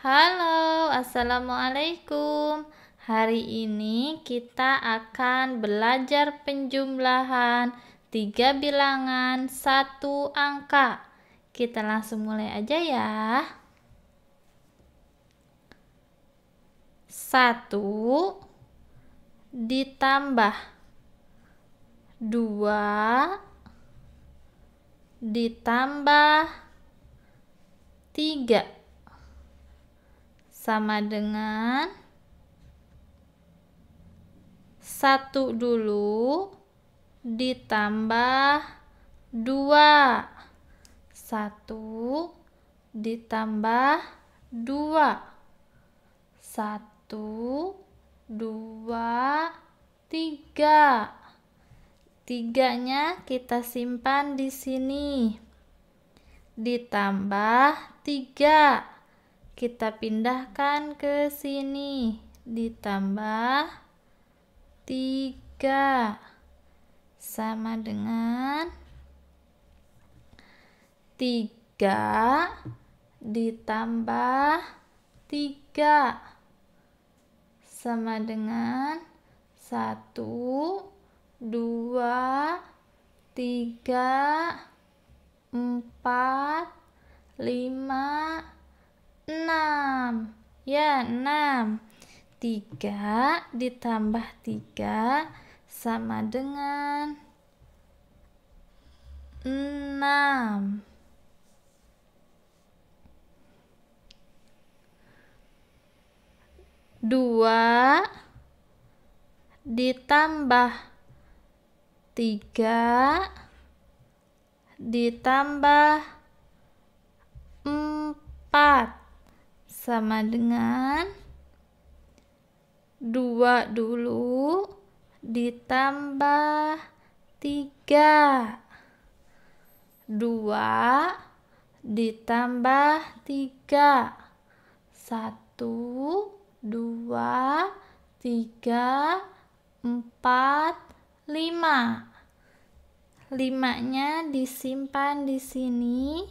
Halo, Assalamualaikum Hari ini kita akan belajar penjumlahan tiga bilangan satu angka Kita langsung mulai aja ya Satu ditambah dua ditambah tiga sama dengan satu dulu ditambah dua satu ditambah dua satu dua tiga tiganya kita simpan di sini ditambah tiga kita pindahkan ke sini ditambah 3 sama dengan 3 ditambah 3 sama dengan 1 2 3 4 5 6 Ya, 6. 3 ditambah 3 sama dengan 6. 2 ditambah 3 ditambah 4 sama dengan 2 dulu ditambah 3 2 ditambah 3 1 2 3 4 5 5 nya disimpan di sini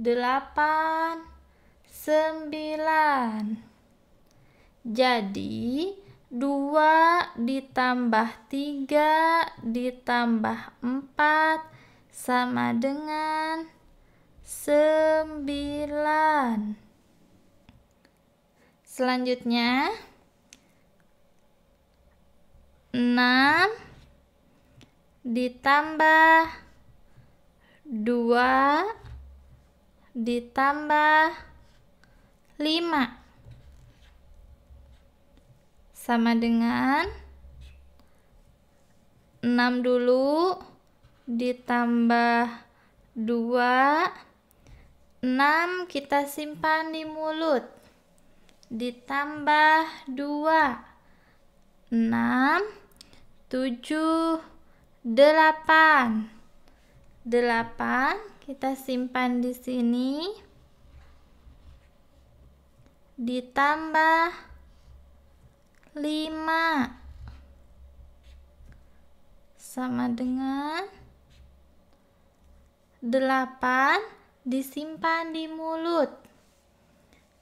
8, 9. Jadi, 2 ditambah 3 ditambah 4 sama dengan 9. Selanjutnya 6 ditambah 2 ditambah ditambah 5 sama dengan 6 dulu ditambah 2 6 kita simpan di mulut ditambah 2 6 7 8 8 kita simpan di sini ditambah 5 sama dengan 8 disimpan di mulut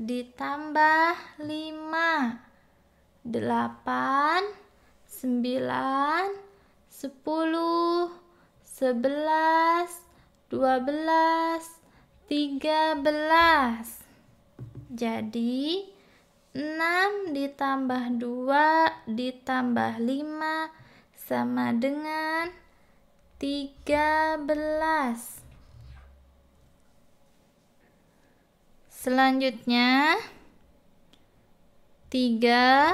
ditambah 5 8 9 10 11, 12, 13. Jadi, 6 ditambah 2 ditambah 5 sama dengan 13. Selanjutnya 3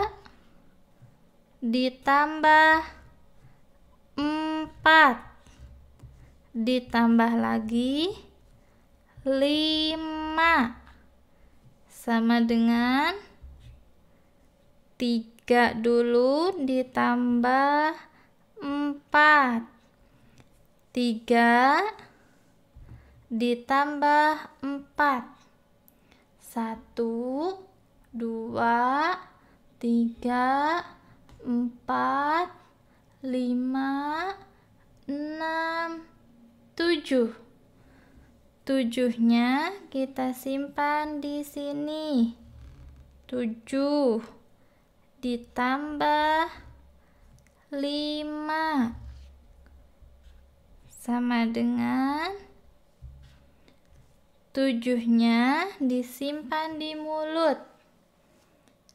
ditambah 4 ditambah lagi 5 sama dengan 3 dulu ditambah 4 3 ditambah 4 1 2 3 4 5 6 7. Tujuhnya kita simpan di sini. 7 ditambah 5 sama dengan tujuhnya disimpan di mulut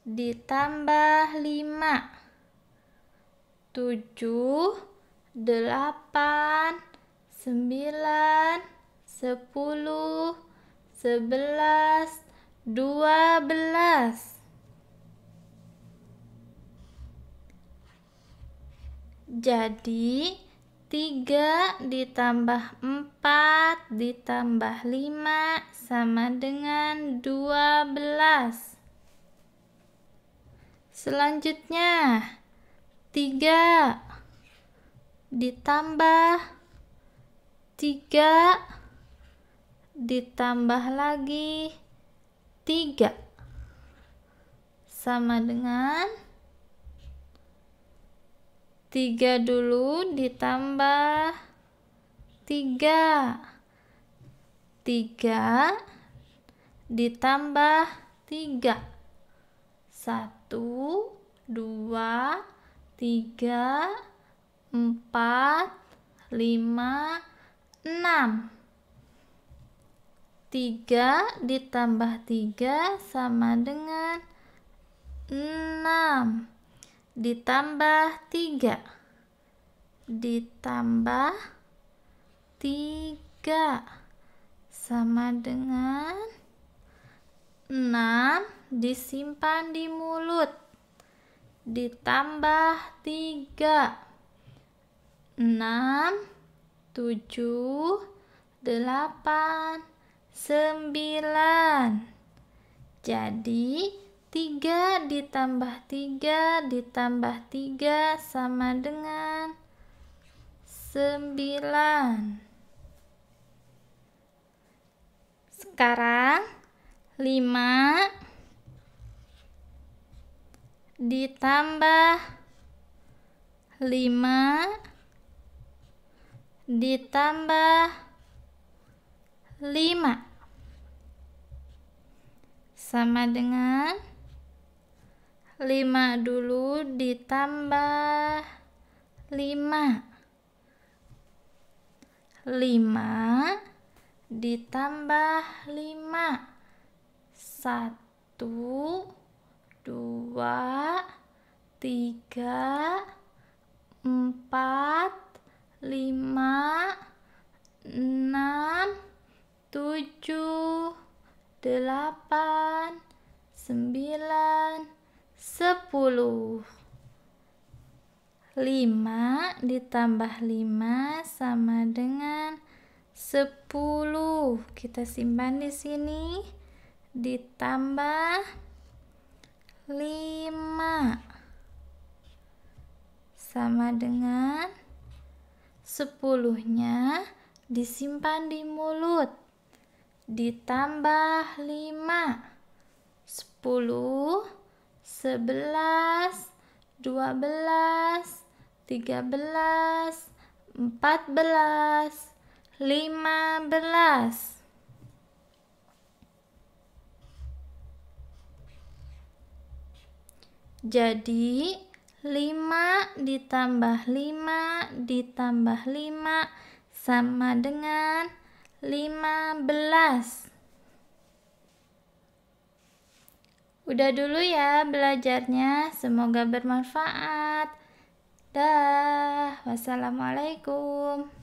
ditambah 5 7 8 sembilan, sepuluh, sebelas, dua belas. Jadi, tiga ditambah empat ditambah lima sama dengan dua belas. Selanjutnya, tiga ditambah 3 ditambah lagi 3 sama dengan 3 dulu ditambah 3 3 ditambah 3 1 2 3 4 5 6 6 3 ditambah 3 sama dengan 6 ditambah 3 ditambah 3 sama dengan 6 disimpan di mulut ditambah 3 6 tujuh, delapan, sembilan. Jadi, tiga ditambah tiga ditambah tiga sama dengan sembilan. Sekarang, lima ditambah lima ditambah 5 sama dengan 5 dulu ditambah 5 5 ditambah 5 1 2 3 4 lima, enam, tujuh, delapan, sembilan, sepuluh. Lima ditambah lima sama dengan sepuluh. Kita simpan di sini. Ditambah lima sama dengan Sepuluhnya disimpan di mulut. Ditambah lima. Sepuluh, sebelas, dua belas, tiga belas, empat belas, lima belas. Jadi, 5 ditambah 5 ditambah 5 sama dengan 15. Udah dulu ya belajarnya, semoga bermanfaat. Dah, wassalamualaikum.